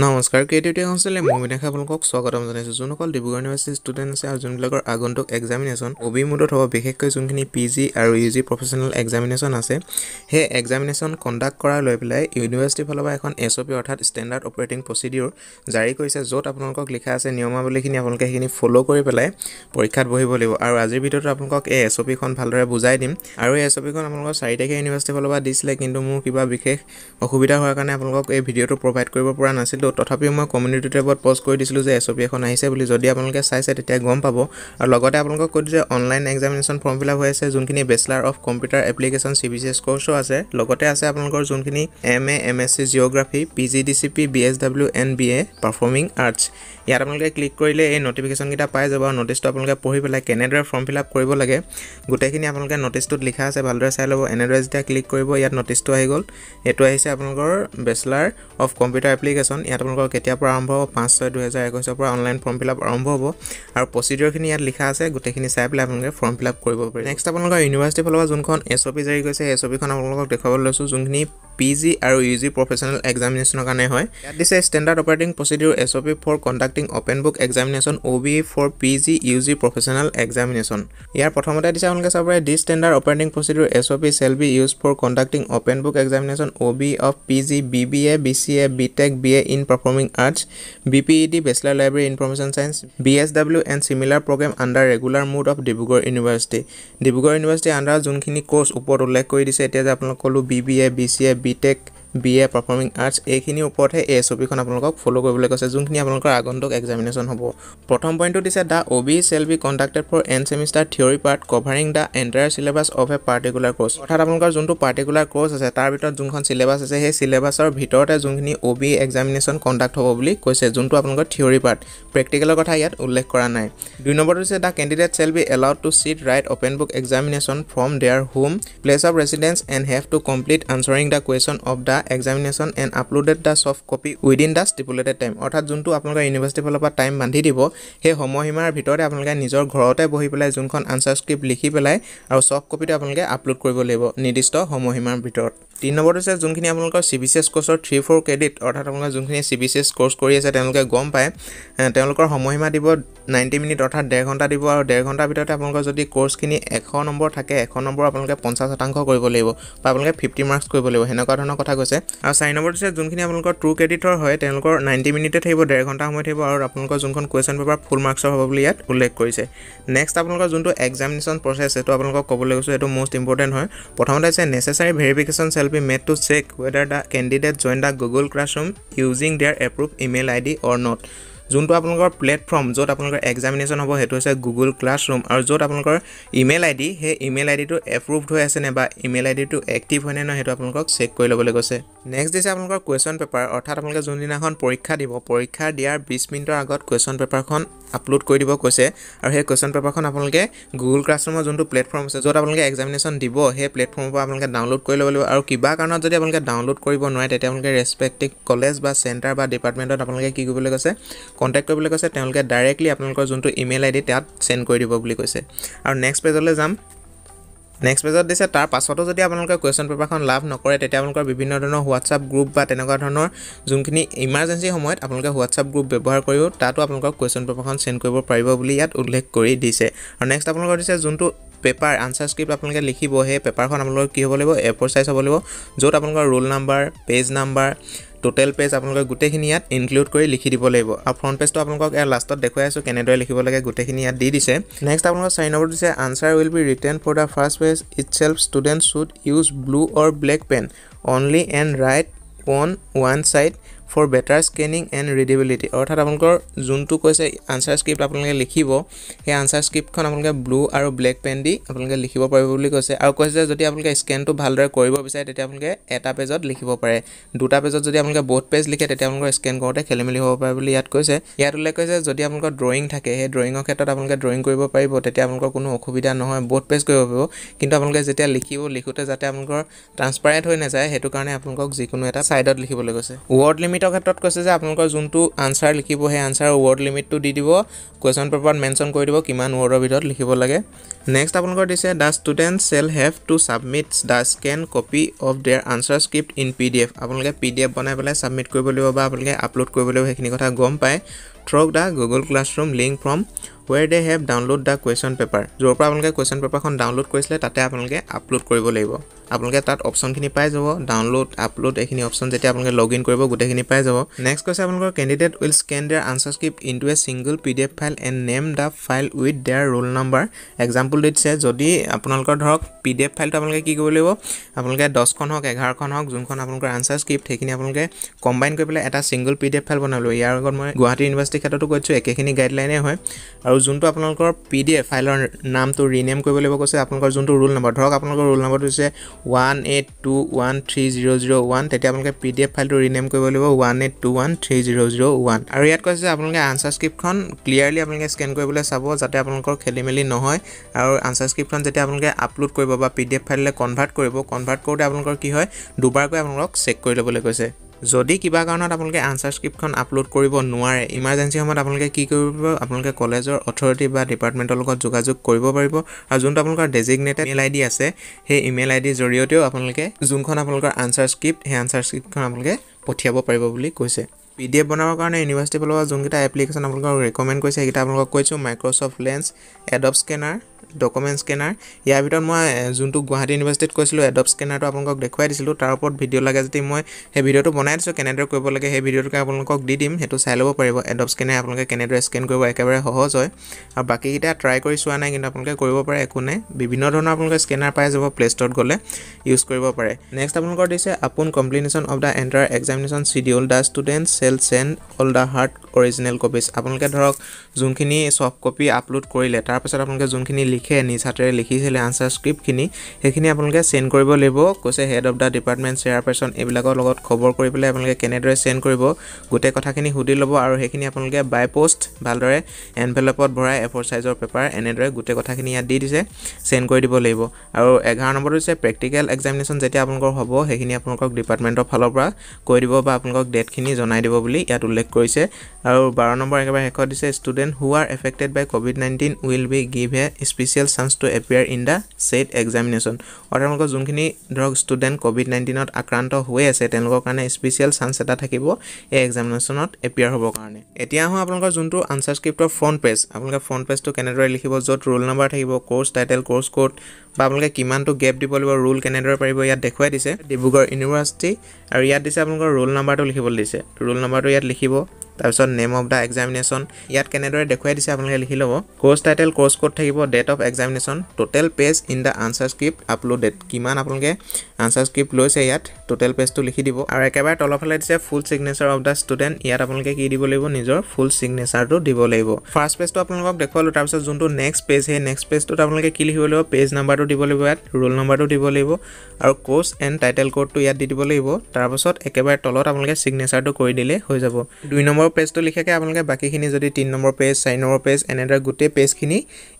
নমস্কাৰ ক্ৰিয়েটিভ হাউচলে মই মিনাশা আপোনালোকক স্বাগতম জনাইছোঁ যোনসকল ডিব্ৰুগড় ইউনিভাৰ্চিটি ষ্টুডেণ্ট আছে আৰু যোনবিলাকৰ আগন্তুক এক্সামিনেশ্যন অবি মুডত হ'ব বিশেষকৈ যোনখিনি পি জি আৰু ইউ জি প্ৰফেচনেল এক্সামিনেশ্যন আছে সেই এক্সামিনেশ্যন কণ্ডাক্ট কৰাৰ লৈ পেলাই ইউনিভাৰ্চিটিৰ ফালৰ পৰা এখন এছ অ' পি অৰ্থাৎ ষ্টেণ্ডাৰ্ড অপাৰেটিং প্ৰচিডিউৰ জাৰি কৰিছে য'ত আপোনালোকক লিখা আছে নিয়মাৱলীখিনি আপোনালোকে সেইখিনি ফ'ল' কৰি পেলাই পৰীক্ষাত বহিব লাগিব আৰু আজিৰ ভিতৰত আপোনালোকক এই এছ অ' পিখন ভালদৰে বুজাই দিম আৰু এই এছ অ' পিখন আপোনালোকৰ চাৰি তাৰিখে ইউনিভাৰ্চিটিৰ ফালৰ পৰা দিছিলে কিন্তু মোৰ কিবা বিশেষ অসুবিধা হোৱাৰ কাৰণে আপোনালোকক এই ভিডিঅ'টো প্ৰভাইড কৰিব পৰা নাছিল কিন্তু তথাপিও মই কমিউনিটি টেবত পষ্ট কৰি দিছিলোঁ যে এছ অ' পি এখন আহিছে বুলি যদি আপোনালোকে চাইছে তেতিয়া গম পাব আৰু লগতে আপোনালোকক কৈ দিওঁ যে অনলাইন এক্সামিনেশ্যন ফৰ্ম ফিলাপ হৈ আছে যোনখিনি bachelor of computer application C B C S কৰ্চো আছে লগতে আছে আপোনালোকৰ যোনখিনি M A M S C geography P G D C P B S W N B A performing arts ইয়াত আপোনালোকে ক্লিক কৰিলে এই নটিফিকেশ্যনকেইটা পাই যাব আৰু নটিচটো আপোনালোকে পঢ়ি পেলাই কেনেদৰে ফৰ্ম ফিল আপ কৰিব লাগে গোটেইখিনি আপোনালোকে নটিচটোত লিখা আছে ভালদৰে চাই ল'ব এনেদৰে যেতিয়া ক্লিক কৰিব ইয়াত নটিচটো আহি গ'ল এইটো আহিছে আপোনালোকৰ বেচলাৰ অফ কম্পিউটাৰ এপ্লিকেশ্যন ইয়াত আপোনালোকৰ কেতিয়াৰ পৰা আৰম্ভ হ'ব পাঁচ ছয় দুহেজাৰ একৈছৰ পৰা অনলাইন ফৰ্ম ফিলআপ আৰম্ভ হ'ব আৰু প্ৰচিডিয়ৰখিনি ইয়াত লিখা আছে গোটেইখিনি চাই পেলাই আপোনালোকে ফৰ্ম ফিলআপ কৰিব পাৰে নেক্সট আপোনালোকৰ ইউনিভাৰ্চিটিৰ ফালৰ পৰা যোনখন এছ অ' পি জাৰি গৈছে এছ অ' পিখন আপোনালোকক দেখুৱাবলৈ লৈছোঁ যোনখিনি পি জি আৰু ইউ জি প্ৰফেচনেল এক্সামিনেশ্যনৰ কাৰণে হয় ইয়াত দিছে standard operating procedure S O' P for conducting open book examination O' B for P G U G professional examination ইয়াৰ প্ৰথমতে দিছে আপোনালোকে চাব পাৰে the standard operating procedure S O' P shall be used for conducting open book examination O' B of P G B B A B C A B tech B A in performing arts B P E D bachelor library information science B S W and similar program under regular mode of Dibrugarh university Dibrugarh university under যোনখিনি course ওপৰত উল্লেখ কৰি দিছে এতিয়া যে আপোনালোক ক'লোঁ B B A B C A BTech B A performing arts এইখিনিৰ ওপৰতহে এই এছ অ'পিখন আপোনালোকক ফ'ল' কৰিবলৈ কৈছে যোনখিনি আপোনালোকৰ আগন্তুক এক্সামিনেশ্যন হ'ব প্ৰথম পইণ্টটো দিছে the O' B shall be conducted for end semester theory part covering the entire syllabus of a particular course অৰ্থাৎ আপোনালোকৰ যোনটো পাৰ্টিকুলাৰ ক'ৰ্চ আছে তাৰ ভিতৰত যোনখন চিলেবাছ আছে সেই চিলেবাছৰ ভিতৰতে যোনখিনি অ' বি এক্সামিনেশ্যন কণ্ডাক্ট হ'ব বুলি কৈছে যোনটো আপোনালোকৰ থিয়ৰী পাৰ্ট প্ৰেক্টিকেলৰ কথা ইয়াত উল্লেখ কৰা নাই দুই নম্বৰটো দিছে the candidate shall be allowed to sit write open book examination from their home place of residence and have to complete answering the question of the examination and uploaded the soft copy within the stipulated time অৰ্থাৎ যোনটো আপোনালোকৰ ইউনিভাৰ্চিটিৰ ফালৰ পৰা time বান্ধি দিব সেই সময়সীমাৰ ভিতৰতে আপোনালোকে নিজৰ ঘৰতে বহি পেলাই যোনখন আনচাৰ স্ক্ৰিপ্ট লিখি পেলাই আৰু চফ্ট কপিটো আপোনালোকে আপলোড কৰিব লাগিব নিৰ্দিষ্ট সময়সীমাৰ ভিতৰত তিনি নম্বৰত হৈছে যোনখিনি আপোনালোকৰ চি বি চি এছ কোৰ্চৰ থ্ৰী ফ'ৰ ক্ৰেডিট অৰ্থাৎ আপোনালোকে যোনখিনি C B C S course কৰি আছে তেওঁলোকে গম পায় তেওঁলোকৰ সময়সীমা দিব নাইণ্টি মিনিট অৰ্থাৎ ডেৰ ঘণ্টা দিব আৰু ডেৰ ঘণ্টাৰ ভিতৰতে আপোনালোকৰ যদি কোৰ্চখিনি এশ নম্বৰ থাকে এশ নম্বৰ আপোনালোকে পঞ্চাছ শতাংশ কৰিব লাগিব বা আপোনালোকে ফিফটি মাৰ্কছ কৰিব লাগিব সেনেকুৱা ধৰণৰ কথা কৈছে আৰু চাৰি নম্বৰত হৈছে যোনখিনি আপোনালোকৰ ট্ৰু ক্ৰেডিটৰ হয় তেওঁলোকৰ নাইণ্টি মিনিটে থাকিব ডেৰ ঘণ্টা সময় থাকিব আৰু আপোনালোকৰ যোনখন কুৱেশ্যন পেপাৰ ফুল মাৰ্কছৰ হ'ব বুলি ইয়াত উল্লেখ কৰিছে নেক্সট আপোনালোকৰ যোনটো এক্সামিনেশ্যন প্ৰচেছ সেইটো আপোনালোকক ক'বলৈ গৈছোঁ সেইটো মষ্ট ইম্পৰ্টেণ্ট হয় প্ৰথমতে হৈছে necessary verification shall be made to check whether the candidate joined the Google Classroom using their approved email ID or not. যোনটো আপোনালোকৰ প্লেটফৰ্ম য'ত আপোনালোকৰ এক্সামিনেশ্যন হ'ব সেইটো হৈছে গুগল ক্লাছৰুম আৰু য'ত আপোনালোকৰ ইমেইল আই ডি সেই ইমেইল আই ডিটো এপ্ৰুভড হৈ আছেনে বা ইমেইল আই ডিটো এক্টিভ হয়নে নহয় সেইটো আপোনালোকক চেক কৰি ল'বলৈ কৈছে নেক্সট দিছে আপোনালোকৰ কুৱেশ্যন পেপাৰ অৰ্থাৎ আপোনালোকে যোনদিনাখন পৰীক্ষা দিব পৰীক্ষা দিয়াৰ বিছ মিনিটৰ আগত কুৱেশ্যন পেপাৰখন আপলোড কৰি দিব কৈছে আৰু সেই কুৱেশ্যন পেপাৰখন আপোনালোকে গুগল ক্লাছৰুমৰ যোনটো প্লেটফৰ্ম আছে য'ত আপোনালোকে এক্সামিনেশ্যন দিব সেই প্লেটফৰ্মৰ পৰা আপোনালোকে ডাউনলোড কৰি ল'ব লাগিব আৰু কিবা কাৰণত যদি আপোনালোকে ডাউনলোড কৰিব নোৱাৰে তেতিয়া আপোনালোকে ৰেচপেক্টিভ কলেজ বা চেণ্টাৰ বা ডিপাৰ্টমেণ্টত আপোনালোকে কি কৰিবলৈ কৈছে কণ্টেক্ট কৰিবলৈ কৈছে তেওঁলোকে ডাইৰেক্টলি আপোনালোকৰ যোনটো ইমেইল আই ডি তাত চেণ্ড কৰি দিব বুলি কৈছে আৰু নেক্সট পেজলৈ যাম নেক্সট পেজত দিছে তাৰ পাছতো যদি আপোনালোকে কুৱেশ্যন পেপাৰখন লাভ নকৰে তেতিয়া আপোনালোকৰ বিভিন্ন ধৰণৰ হোৱাটছআপ গ্ৰুপ বা তেনেকুৱা ধৰণৰ যোনখিনি ইমাৰ্জেঞ্চি সময়ত আপোনালোকে হোৱাটছআপ গ্ৰুপ ব্যৱহাৰ কৰিও তাতো আপোনালোকৰ কুৱেশ্যন পেপাৰখন চেণ্ড কৰিব পাৰিব বুলি ইয়াত উল্লেখ কৰি দিছে আৰু নেক্সট আপোনালোকৰ দিছে যোনটো পেপাৰ আনচাৰ স্ক্ৰিপ্ট আপোনালোকে লিখিব সেই পেপাৰখন আপোনালোকৰ কি হ'ব লাগিব এপ'ৰ চাইজ হ'ব লাগিব য'ত আপোনালোকৰ roll number page number total page আপোনালোকে গোটেইখিনি ইয়াত ইনক্লুড কৰি লিখি দিব লাগিব আৰু ফ্ৰণ্ট পেজটো আপোনালোকক ইয়াৰ লাষ্টত দেখুৱাই আছোঁ কেনেদৰে লিখিব লাগে গোটেইখিনি ইয়াত দি দিছে নেক্সট আপোনালোকৰ চাৰি নম্বৰটো দিছে answer will be return for the first page it shall student should use blue or black pen only and write on one side for better scanning and readability অৰ্থাৎ আপোনালোকৰ যোনটো কৈছে আনচাৰ স্ক্ৰিপ্ট আপোনালোকে লিখিব সেই আনচাৰ স্ক্ৰিপ্টখন আপোনালোকে blue আৰু ব্লেক পেন দি আপোনালোকে লিখিব পাৰিব বুলি কৈছে আৰু কৈছে যে যদি আপোনালোকে স্কেনটো ভালদৰে কৰিব বিচাৰে তেতিয়া আপোনালোকে এটা পেজত লিখিব পাৰে দুটা পেজত যদি আপোনালোকে বহুত পেজ লিখে তেতিয়া আপোনালোকৰ স্কেন কৰোঁতে খেলিমেলি হ'ব পাৰে বুলি ইয়াত কৈছে ইয়াত উল্লেখ কৈছে যদি আপোনালোকৰ ড্ৰয়িং থাকে সেই ড্ৰয়িঙৰ ক্ষেত্ৰত আপোনালোকে ড্ৰয়িং কৰিব পাৰিব তেতিয়া আপোনালোকৰ কোনো অসুবিধা নহয় বহুত পেজ কৰিব পাৰিব কিন্তু আপোনালোকে যেতিয়া লিখিব লিখোঁতে যাতে আপোনালোকৰ ট্ৰান্সপাৰেণ্ট হৈ নাযায় সেইটো কাৰণে আপোনালোকক যিকোনো এটা ছাইডত লিখিবলৈ কৈছে ৱৰ্ড লিমিট লিমিটৰ ক্ষেত্ৰত কৈছে যে আপোনালোকৰ যোনটো আনচাৰ লিখিব সেই আনচাৰৰ ৱৰ্ড লিমিটটো দি দিব কুৱেশ্যন পেপাৰত মেনচন কৰি দিব কিমান ৱৰ্ডৰ ভিতৰত লিখিব লাগে নেক্সট আপোনালোকৰ দিছে the student shall have to submit the scan copy of their answer script in P D F আপোনালোকে পি ডি এফ বনাই পেলাই ছাবমিট কৰিব লাগিব বা আপোনালোকে আপলোড কৰিব লাগিব সেইখিনি কথা গম পায় through the Google classroom link from where they have download the question paper য'ৰ পৰা আপোনালোকে কুৱেশ্যন পেপাৰখন ডাউনলোড কৰিছিলে তাতে আপোনালোকে আপলোড কৰিব লাগিব আপোনালোকে তাত অপশ্যনখিনি পাই যাব ডাউনলোড আপলোড এইখিনি অপশ্যন যেতিয়া আপোনালোকে লগ ইন কৰিব গোটেইখিনি পাই যাব নেক্সট কৈছে আপোনালোকৰ candidate will scan their answer script into a single P D F file and name the file with their roll number example দিছে যদি আপোনালোকৰ ধৰক পি ডি এফ ফাইলটো আপোনালোকে কি কৰিব লাগিব আপোনালোকে দহখন হওক এঘাৰখন হওক যোনখন আপোনালোকৰ আনচাৰ স্ক্ৰিপ্ট সেইখিনি আপোনালোকে কম্বাইন কৰি পেলাই এটা single P D F file বনাই ল'ব ইয়াৰ আগত মই গুৱাহাটী ইউনিভাৰ্চিটি ইণ্টাৰেষ্ট দেখাটোতো কৈছোঁ একেখিনি গাইডলাইনে হয় আৰু যোনটো আপোনালোকৰ পি ডি এফ ফাইলৰ নামটো ৰিনেম কৰিব লাগিব কৈছে আপোনালোকৰ যোনটো ৰোল নম্বৰ ধৰক আপোনালোকৰ ৰোল নম্বৰটো হৈছে one eight two one three zero' zero' one তেতিয়া আপোনালোকে পি ডি এফ ফাইলটো ৰিনেম কৰিব লাগিব one eight two one three zero' zero' one আৰু ইয়াত কৈছে যে আপোনালোকে আনচাৰ স্ক্ৰিপ্টখন ক্লিয়াৰলি আপোনালোকে স্কেন কৰিবলৈ চাব যাতে আপোনালোকৰ খেলি মেলি নহয় আৰু আনচাৰ স্ক্ৰিপ্টখন যেতিয়া আপোনালোকে আপলোড কৰিব বা পি ডি এফ ফাইললৈ কনভাৰ্ট কৰিব কনভাৰ্ট কৰোঁতে আপোনালোকৰ কি হয় দুবাৰকৈ আপোনালোকক চেক কৰি ল'বলৈ কৈছে যদি কিবা কাৰণত আপোনালোকে আনচাৰ স্ক্ৰিপ্টখন আপলোড কৰিব নোৱাৰে ইমাৰ্জেঞ্চি সময়ত আপোনালোকে কি কৰিব পাৰিব আপোনালোকে কলেজৰ অথৰিটি বা ডিপাৰ্টমেণ্টৰ লগত যোগাযোগ কৰিব পাৰিব আৰু যোনটো আপোনালোকৰ ডেজিগনেটেড ইমেইল আই ডি আছে সেই ইমেইল আইডিৰ জৰিয়তেও আপোনালোকে যোনখন আপোনালোকৰ আনচাৰ স্ক্ৰিপ্ট সেই আনচাৰ স্ক্ৰিপ্টখন আপোনালোকে পঠিয়াব পাৰিব বুলি কৈছে পি ডি এফ বনাবৰ কাৰণে ইউনিভাৰ্চিটিৰ ফালৰ পৰা যোনকেইটা এপ্লিকেশ্যন আপোনালোকক ৰিকমেণ্ড কৰিছে সেইকেইটা আপোনালোকক কৈছোঁ Microsoft Lens Adobe scanner document scanner ইয়াৰ ভিতৰত মই যোনটো গুৱাহাটী ইউনিভাৰ্চিটিত কৈছিলোঁ এডপ স্কেনাৰটো আপোনালোকক দেখুৱাই দিছিলোঁ তাৰ ওপৰত ভিডিঅ' লাগে যদি মই সেই ভিডিঅ'টো বনাই দিছোঁ কেনেদৰে কৰিব লাগে সেই ভিডিঅ'টোকে আপোনালোকক দি দিম সেইটো চাই ল'ব পাৰিব এডপ স্কেনাৰ আপোনালোকে কেনেদৰে স্কেন কৰিব একেবাৰে সহজ হয় আৰু বাকীকেইটা ট্ৰাই কৰি চোৱা নাই কিন্তু আপোনালোকে কৰিব পাৰে একো নাই বিভিন্ন ধৰণৰ আপোনালোকে স্কেনাৰ পাই যাব প্লে ষ্ট'ৰত গ'লে ইউজ কৰিব পাৰে নেক্সট আপোনালোকৰ দিছে upon completion of the enter examination schedule the student shall send all the hard original copies আপোনালোকে ধৰক যোনখিনি চফ্ট কপি আপলোড কৰিলে তাৰপাছত আপোনালোকে যোনখিনি লিখে নিজ হাতেৰে লিখিছিলে আনচাৰ স্ক্ৰিপ্টখিনি সেইখিনি আপোনালোকে চেণ্ড কৰিব লাগিব কৈছে head of the department chairperson এইবিলাকৰ লগত খবৰ কৰি পেলাই আপোনালোকে কেনেদৰে চেণ্ড কৰিব গোটেই কথাখিনি সুধি ল'ব আৰু সেইখিনি আপোনালোকে বাই পষ্ট ভালদৰে এনভেলপত ভৰাই এফ'ৰ চাইজৰ পেপাৰ এনেদৰে গোটেই কথাখিনি ইয়াত দি দিছে চেণ্ড কৰি দিব লাগিব আৰু এঘাৰ নম্বৰটো হৈছে প্ৰেক্টিকেল এক্সামিনেশ্যন যেতিয়া আপোনালোকৰ হ'ব সেইখিনি আপোনালোকক ডিপাৰ্টমেণ্টৰ ফালৰ পৰা কৈ দিব বা আপোনালোকক ডেটখিনি জনাই দিব বুলি ইয়াত উল্লেখ কৰিছে আৰু বাৰ নম্বৰ একেবাৰে শেষত দিছে student who are affected by COVID nineteen will be give a speech special chance to appear in the set examination আৰু তেওঁলোকৰ যোনখিনি ধৰক ষ্টুডেণ্ট ক'ভিড নাইণ্টিনত আক্ৰান্ত হৈ আছে তেওঁলোকৰ কাৰণে স্পেচিয়েল চান্স এটা থাকিব এই এক্সামিনেশ্যনত এপিয়াৰ হ'বৰ কাৰণে এতিয়া আহোঁ আপোনালোকৰ যোনটো আনচাৰ স্ক্ৰিপ্টৰ ফ্ৰণ্ট পেজ আপোনালোকে ফ্ৰণ্ট পেজটো কেনেদৰে লিখিব য'ত ৰোল নাম্বাৰ থাকিব কোৰ্চ টাইটেল কোৰ্চ ক'ড বা আপোনালোকে কিমানটো গেপ দিব লাগিব ৰোল কেনেদৰে পাৰিব ইয়াত দেখুৱাই দিছে ডিব্ৰুগড় ইউনিভাৰ্চিটি আৰু ইয়াত দিছে আপোনালোকৰ ৰোল নাম্বাৰটো লিখিবলৈ দিছে ৰোল নাম্বাৰটো ইয়াত লিখিব তাৰপিছত নেম অফ দ্য এক্সামিনেশ্যন ইয়াত কেনেদৰে দেখুৱাই দিছে আপোনালোকে লিখি ল'ব কৰ্চ টাইটেল কৰ্চ ক'ড থাকিব date of examination total page in the answer script uploaded কিমান আপোনালোকে আনচাৰ স্ক্ৰিপ্ট লৈছে ইয়াত টোটেল পেজটো লিখি দিব আৰু একেবাৰে তলৰ ফালে দিছে full signature of the student ইয়াত আপোনালোকে কি দিব লাগিব নিজৰ ফুল চিগনেচাৰটো দিব লাগিব ফাৰ্ষ্ট পেজটো আপোনালোকক দেখুৱালোঁ তাৰপিছত যোনটো নেক্সট পেজ সেই নেক্সট পেজটোত আপোনালোকে কি লিখিব লাগিব পেজ নাম্বাৰটো দিব লাগিব ইয়াত ৰোল নাম্বাৰটো দিব লাগিব আৰু কোৰ্চ এণ্ড টাইটেল কোডটো ইয়াত দি দিব লাগিব তাৰপিছত একেবাৰে তলত আপোনালোকে চিগনেচাৰটো কৰি দিলে হৈ যাব দুই নম্বৰ পেজটো লিখাকৈ আপোনালোকে বাকীখিনি যদি তিনি নম্বৰ পেজ চাৰি নম্বৰ পেজ এনেদৰে গোটেই পেজখিনি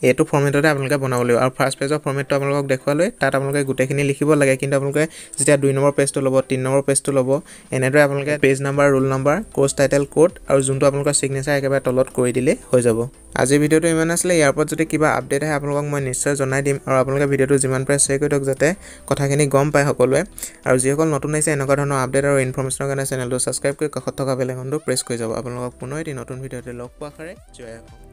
এইটো ফৰ্মেটতে আপোনালোকে বনাব লাগিব আৰু ফাৰ্ষ্ট পেজৰ ফৰ্মেটটো আপোনালোকক দেখুৱালৈ তাত আপোনালোকে গোটেইখিনি লিখিব লাগে কিন্তু আপোনালোকে যেতিয়া দুই নম্বৰ পেজটো পেজটো ল'ব তিনি নম্বৰ পেজটো ল'ব এনেদৰে আপোনালোকে page number roll number course title code আৰু যোনটো আপোনালোকৰ চিগনেচাৰ একেবাৰে তলত কৰি দিলেই হৈ যাব আজিৰ ভিডিঅ'টো ইমান আছিলে ইয়াৰ ওপৰত যদি কিবা আপডেট আহে আপোনালোকক মই নিশ্চয় জনাই দিম আৰু আপোনালোকে ভিডিঅ'টো যিমান পাৰে শ্বেয়াৰ কৰি দিয়ক যাতে কথাখিনি গম পায় সকলোৱে আৰু যিসকল নতুন আহিছে এনেকুৱা ধৰণৰ আপডেট আৰু ইনফৰমেশ্যনৰ কাৰণে চেনেলটো ছাবস্ক্ৰাইব কৰি কাষত থকা বেলেগনটো প্ৰেছ কৰি যাব আপোনালোকক পুনৰ এটি নতুন ভিডিঅ'তে লগ পোৱা কাৰণে জয় আহক